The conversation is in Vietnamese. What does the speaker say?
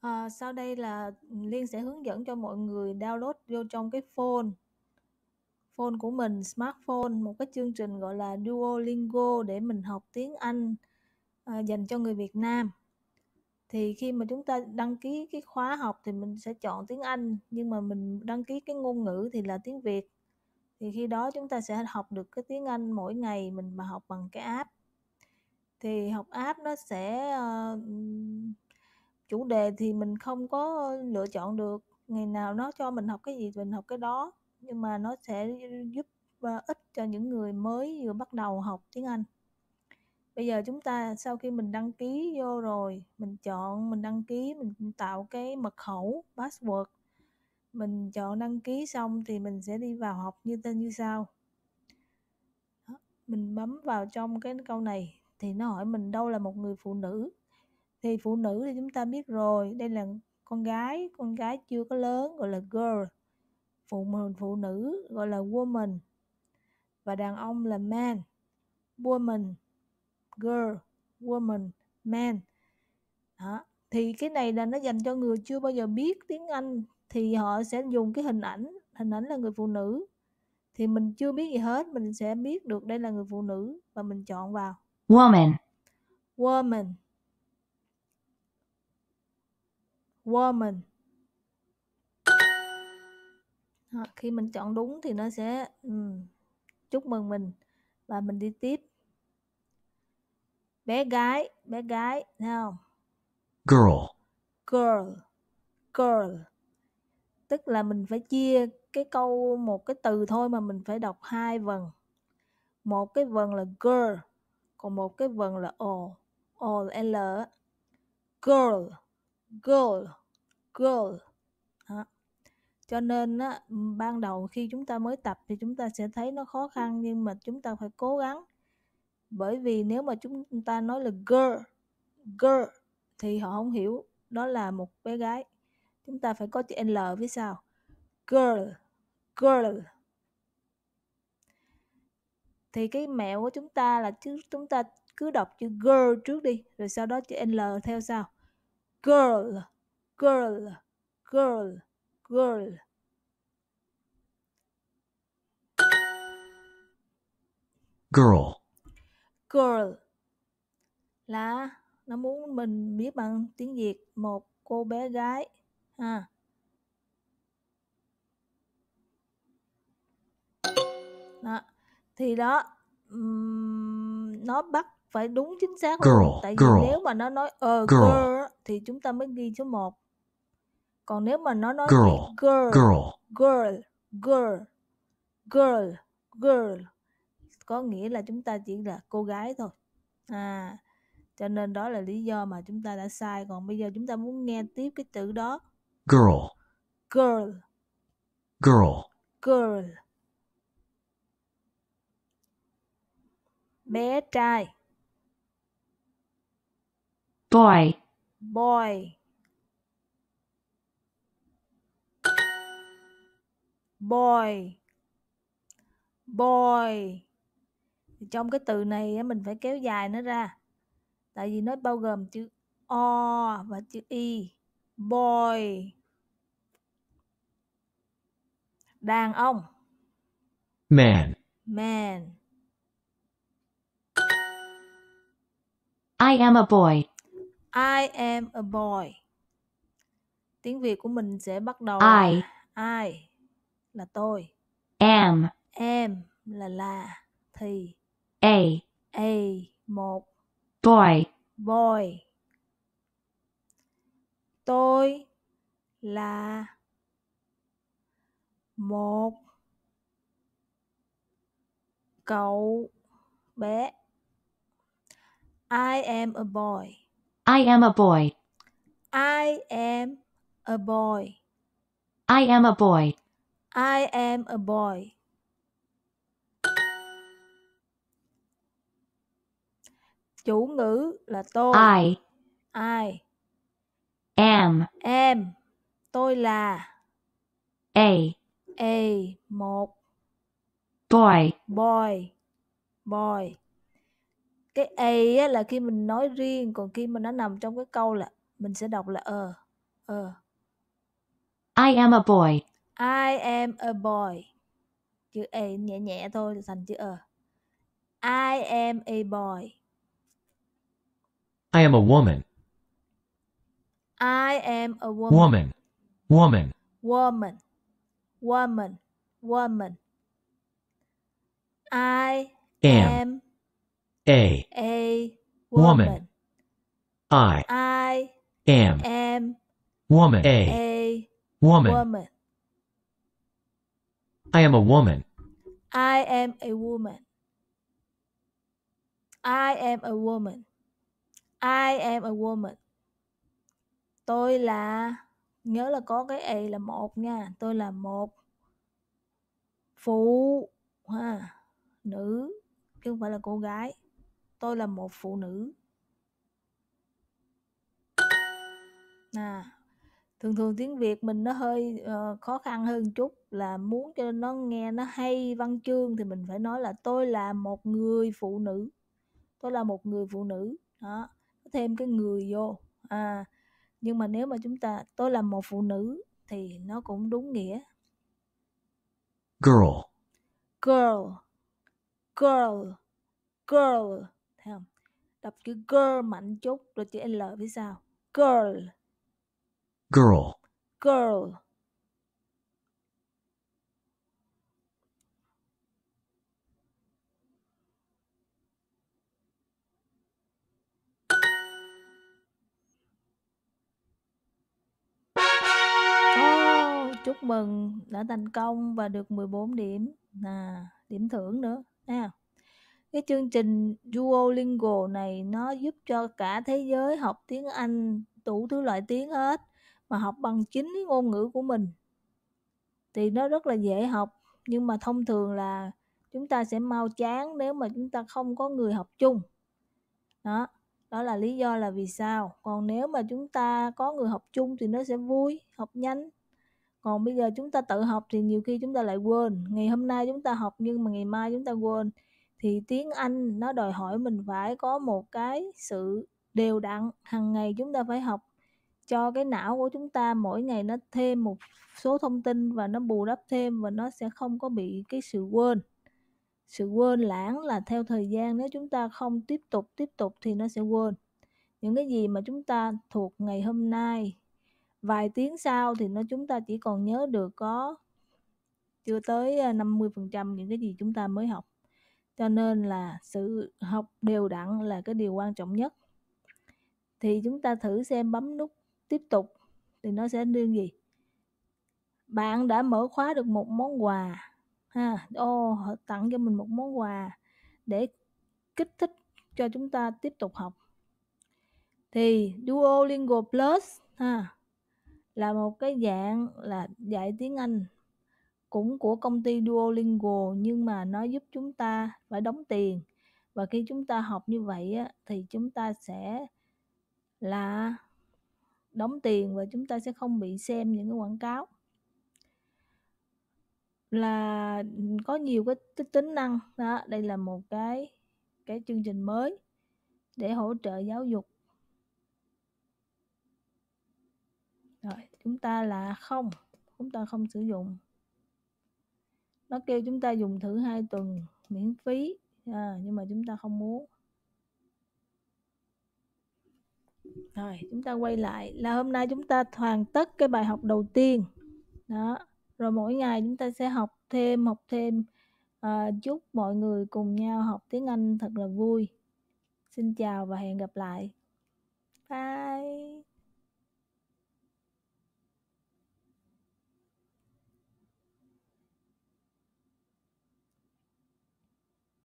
À, sau đây là Liên sẽ hướng dẫn cho mọi người download vô trong cái phone phone của mình, smartphone, một cái chương trình gọi là Duolingo để mình học tiếng Anh à, dành cho người Việt Nam. Thì khi mà chúng ta đăng ký cái khóa học thì mình sẽ chọn tiếng Anh, nhưng mà mình đăng ký cái ngôn ngữ thì là tiếng Việt. Thì khi đó chúng ta sẽ học được cái tiếng Anh mỗi ngày mình mà học bằng cái app thì học app nó sẽ uh, chủ đề thì mình không có lựa chọn được ngày nào nó cho mình học cái gì mình học cái đó nhưng mà nó sẽ giúp uh, ích cho những người mới vừa bắt đầu học tiếng Anh bây giờ chúng ta sau khi mình đăng ký vô rồi mình chọn mình đăng ký mình tạo cái mật khẩu password mình chọn đăng ký xong thì mình sẽ đi vào học như tên như sau mình bấm vào trong cái câu này thì nó hỏi mình đâu là một người phụ nữ thì phụ nữ thì chúng ta biết rồi đây là con gái con gái chưa có lớn gọi là girl phụ phụ nữ gọi là woman và đàn ông là man woman girl woman man đó. thì cái này là nó dành cho người chưa bao giờ biết tiếng anh thì họ sẽ dùng cái hình ảnh hình ảnh là người phụ nữ thì mình chưa biết gì hết mình sẽ biết được đây là người phụ nữ và mình chọn vào woman woman woman Đó, khi mình chọn đúng thì nó sẽ um, chúc mừng mình và mình đi tiếp bé gái bé gái thấy không girl girl girl tức là mình phải chia cái câu một cái từ thôi mà mình phải đọc hai vần một cái vần là girl còn một cái vần là all all l girl girl girl đó. cho nên á, ban đầu khi chúng ta mới tập thì chúng ta sẽ thấy nó khó khăn nhưng mà chúng ta phải cố gắng bởi vì nếu mà chúng ta nói là girl girl thì họ không hiểu đó là một bé gái chúng ta phải có chữ l với sao girl girl thì cái mẹo của chúng ta là chứ chúng ta cứ đọc chữ girl trước đi rồi sau đó chữ l theo sau girl girl girl girl girl girl là nó muốn mình biết bằng tiếng việt một cô bé gái ha đó thì đó um, nó bắt phải đúng chính xác girl, tại girl. vì nếu mà nó nói ờ uh, girl. girl thì chúng ta mới ghi số 1 còn nếu mà nó nói girl, girl, girl, girl, girl, girl, girl, có nghĩa là chúng ta chỉ là cô gái thôi. À, cho nên đó là lý do mà chúng ta đã sai. Còn bây giờ chúng ta muốn nghe tiếp cái từ đó. Girl, girl, girl, girl. bé trai boy boy boy boy trong cái từ này mình phải kéo dài nó ra tại vì nó bao gồm chữ o và chữ y boy đàn ông man man I am a boy. I am a boy. Tiếng Việt của mình sẽ bắt đầu I. Là I là tôi. Am. Am là là thì. A. A một. Boy. Boy. Tôi là một cậu bé I am a boy. I am a boy. I am a boy. I am a boy. I am a boy. Chủ ngữ là tôi. I. I. Am. Am. Tôi là. A. A. Một. Boy. Boy. Boy cái a á, là khi mình nói riêng còn khi mà nó nằm trong cái câu là mình sẽ đọc là ờ ờ I am a boy I am a boy chữ a nhẹ nhẹ thôi thành chữ ờ I am a boy I am a woman I am a woman woman woman woman woman woman I am, am a a woman i i am am woman a a woman. woman i am a woman i am a woman i am a woman i am a woman tôi là nhớ là có cái a là một nha tôi là một phụ ha nữ chứ không phải là cô gái tôi là một phụ nữ à thường thường tiếng việt mình nó hơi uh, khó khăn hơn chút là muốn cho nó nghe nó hay văn chương thì mình phải nói là tôi là một người phụ nữ tôi là một người phụ nữ đó thêm cái người vô à nhưng mà nếu mà chúng ta tôi là một phụ nữ thì nó cũng đúng nghĩa girl girl girl girl thấy không đọc chữ girl mạnh chút rồi chữ l với sao girl girl girl oh, chúc mừng đã thành công và được 14 điểm là điểm thưởng nữa nha cái chương trình Duolingo này nó giúp cho cả thế giới học tiếng Anh đủ thứ loại tiếng hết mà học bằng chính cái ngôn ngữ của mình thì nó rất là dễ học nhưng mà thông thường là chúng ta sẽ mau chán nếu mà chúng ta không có người học chung đó đó là lý do là vì sao còn nếu mà chúng ta có người học chung thì nó sẽ vui học nhanh còn bây giờ chúng ta tự học thì nhiều khi chúng ta lại quên ngày hôm nay chúng ta học nhưng mà ngày mai chúng ta quên thì tiếng Anh nó đòi hỏi mình phải có một cái sự đều đặn hàng ngày chúng ta phải học cho cái não của chúng ta mỗi ngày nó thêm một số thông tin và nó bù đắp thêm và nó sẽ không có bị cái sự quên sự quên lãng là theo thời gian nếu chúng ta không tiếp tục tiếp tục thì nó sẽ quên những cái gì mà chúng ta thuộc ngày hôm nay vài tiếng sau thì nó chúng ta chỉ còn nhớ được có chưa tới 50% à, những cái gì chúng ta mới học cho nên là sự học đều đặn là cái điều quan trọng nhất thì chúng ta thử xem bấm nút tiếp tục thì nó sẽ đưa gì bạn đã mở khóa được một món quà ha ô họ tặng cho mình một món quà để kích thích cho chúng ta tiếp tục học thì Duolingo Plus ha là một cái dạng là dạy tiếng Anh cũng của công ty Duolingo nhưng mà nó giúp chúng ta phải đóng tiền và khi chúng ta học như vậy á, thì chúng ta sẽ là đóng tiền và chúng ta sẽ không bị xem những cái quảng cáo là có nhiều cái, tính năng đó đây là một cái cái chương trình mới để hỗ trợ giáo dục rồi chúng ta là không chúng ta không sử dụng nó kêu chúng ta dùng thử hai tuần miễn phí à, nhưng mà chúng ta không muốn rồi chúng ta quay lại là hôm nay chúng ta hoàn tất cái bài học đầu tiên đó rồi mỗi ngày chúng ta sẽ học thêm học thêm à, chúc mọi người cùng nhau học tiếng anh thật là vui xin chào và hẹn gặp lại bye